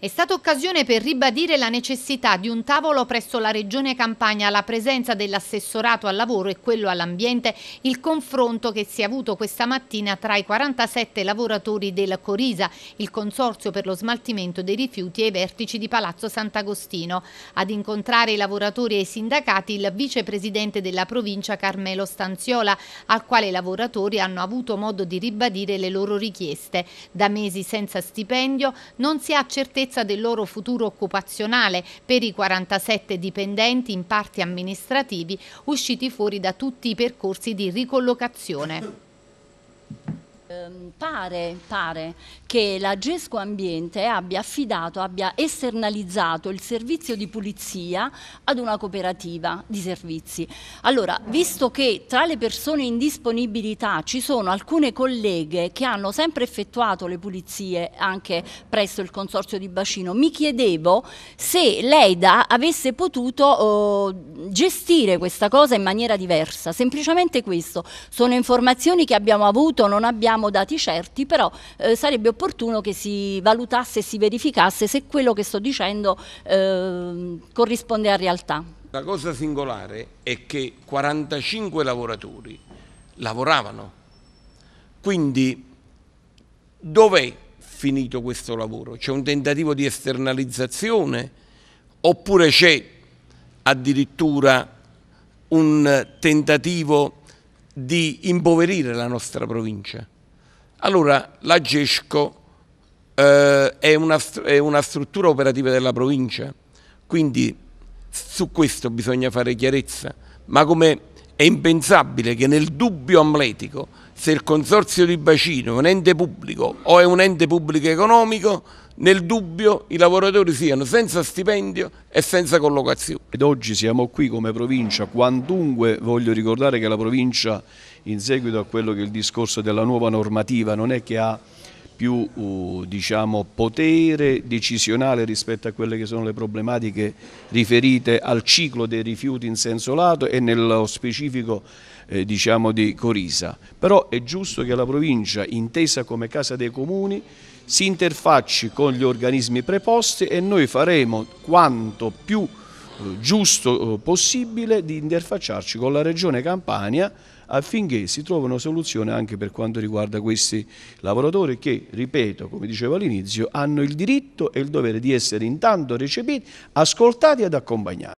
È stata occasione per ribadire la necessità di un tavolo presso la Regione Campania alla presenza dell'assessorato al lavoro e quello all'ambiente, il confronto che si è avuto questa mattina tra i 47 lavoratori del Corisa, il Consorzio per lo smaltimento dei rifiuti e i vertici di Palazzo Sant'Agostino. Ad incontrare i lavoratori e i sindacati il vicepresidente della provincia Carmelo Stanziola, al quale i lavoratori hanno avuto modo di ribadire le loro richieste. Da mesi senza stipendio non si ha certezza sicurezza del loro futuro occupazionale per i 47 dipendenti in parti amministrativi usciti fuori da tutti i percorsi di ricollocazione. Ehm, pare, pare, che la Gesco Ambiente abbia affidato, abbia esternalizzato il servizio di pulizia ad una cooperativa di servizi. Allora, visto che tra le persone in disponibilità ci sono alcune colleghe che hanno sempre effettuato le pulizie anche presso il Consorzio di Bacino, mi chiedevo se l'EIDA avesse potuto eh, gestire questa cosa in maniera diversa. Semplicemente questo, sono informazioni che abbiamo avuto, non abbiamo abbiamo dati certi, però eh, sarebbe opportuno che si valutasse e si verificasse se quello che sto dicendo eh, corrisponde a realtà. La cosa singolare è che 45 lavoratori lavoravano, quindi dov'è finito questo lavoro? C'è un tentativo di esternalizzazione oppure c'è addirittura un tentativo di impoverire la nostra provincia? Allora la GESCO eh, è, una, è una struttura operativa della provincia, quindi su questo bisogna fare chiarezza, ma come è impensabile che nel dubbio amletico se il consorzio di bacino è un ente pubblico o è un ente pubblico economico nel dubbio i lavoratori siano senza stipendio e senza collocazione. Ed oggi siamo qui come provincia, quantunque voglio ricordare che la provincia in seguito a quello che è il discorso della nuova normativa non è che ha più diciamo, potere decisionale rispetto a quelle che sono le problematiche riferite al ciclo dei rifiuti in senso lato e nello specifico eh, diciamo, di Corisa. Però è giusto che la provincia, intesa come Casa dei Comuni, si interfacci con gli organismi preposti e noi faremo quanto più giusto eh, possibile di interfacciarci con la Regione Campania affinché si trovi una soluzione anche per quanto riguarda questi lavoratori che, ripeto, come dicevo all'inizio, hanno il diritto e il dovere di essere intanto recepiti, ascoltati ed accompagnati.